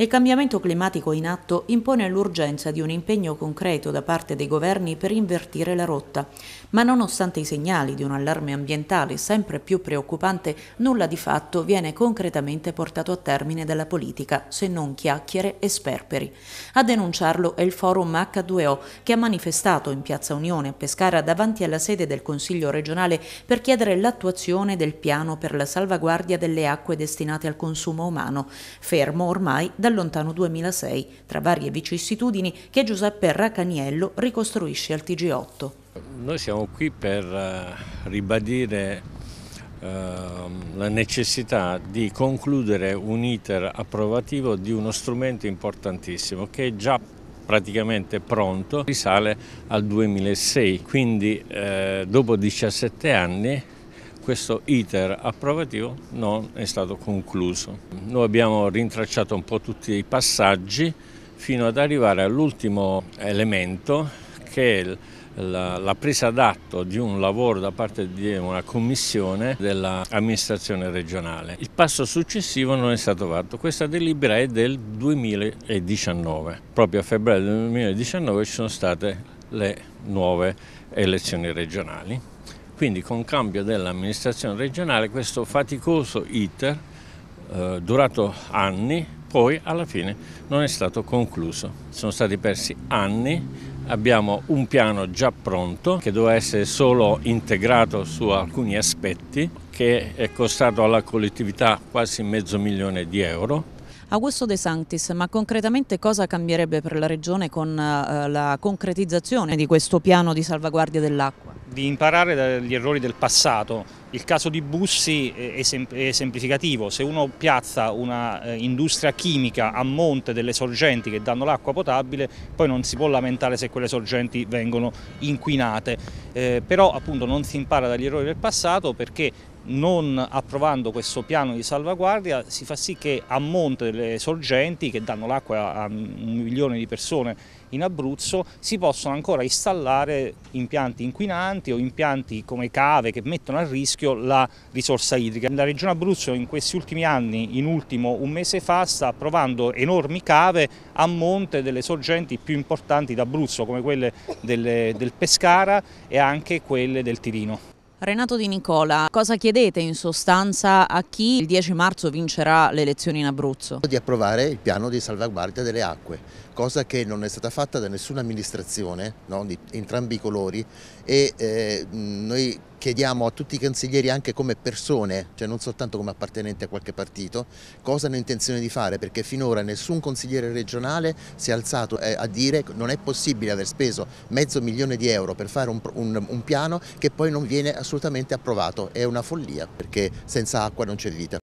Il cambiamento climatico in atto impone l'urgenza di un impegno concreto da parte dei governi per invertire la rotta, ma nonostante i segnali di un allarme ambientale sempre più preoccupante, nulla di fatto viene concretamente portato a termine dalla politica, se non chiacchiere e sperperi. A denunciarlo è il forum H2O che ha manifestato in Piazza Unione a Pescara davanti alla sede del Consiglio regionale per chiedere l'attuazione del piano per la salvaguardia delle acque destinate al consumo umano, fermo ormai dal dal lontano 2006, tra varie vicissitudini che Giuseppe Racaniello ricostruisce al TG8. Noi siamo qui per eh, ribadire ehm, la necessità di concludere un iter approvativo di uno strumento importantissimo che è già praticamente pronto, risale al 2006, quindi eh, dopo 17 anni questo iter approvativo non è stato concluso. Noi abbiamo rintracciato un po' tutti i passaggi fino ad arrivare all'ultimo elemento che è la, la, presa d'atto di un lavoro da parte di una commissione dell'amministrazione regionale. Il passo successivo non è stato fatto, questa delibera è del 2019, proprio a febbraio del 2019 ci sono state le nuove elezioni regionali quindi con cambio dell'amministrazione regionale questo faticoso iter eh, durato anni poi alla fine non è stato concluso. Sono stati persi anni abbiamo un piano già pronto che doveva essere solo integrato su alcuni aspetti che è costato alla collettività quasi mezzo milione di euro. Augusto De Sanctis, ma concretamente cosa cambierebbe per la Regione con eh, la concretizzazione di questo piano di salvaguardia dell'acqua? di imparare dagli errori del passato. Il caso di Bussi è, sem è semplificativo, se uno piazza un'industria eh, chimica a monte delle sorgenti che danno l'acqua potabile, poi non si può lamentare se quelle sorgenti vengono inquinate, eh, però appunto non si impara dagli errori del passato perché non approvando questo piano di salvaguardia si fa sì che a monte delle sorgenti che danno l'acqua a un milione di persone in Abruzzo si possono ancora installare impianti inquinanti o impianti come cave che mettono a rischio la risorsa idrica. La Regione Abruzzo in questi ultimi anni, in ultimo un mese fa, sta approvando enormi cave a monte delle sorgenti più importanti d'Abruzzo come quelle delle, del Pescara e anche quelle del Tirino. Renato Di Nicola, cosa chiedete in sostanza a chi il 10 marzo vincerà le elezioni in Abruzzo? Di approvare il piano di salvaguardia delle acque, cosa che non è stata fatta da nessuna amministrazione, no? di entrambi i colori, e eh, noi chiediamo a tutti i consiglieri anche come persone, cioè non soltanto come appartenenti a qualche partito, cosa hanno intenzione di fare perché finora nessun consigliere regionale si è alzato eh, a dire che non è possibile aver speso mezzo milione di euro per fare un, un, un piano che poi non viene assolutamente approvato, è una follia perché senza acqua non c'è vita.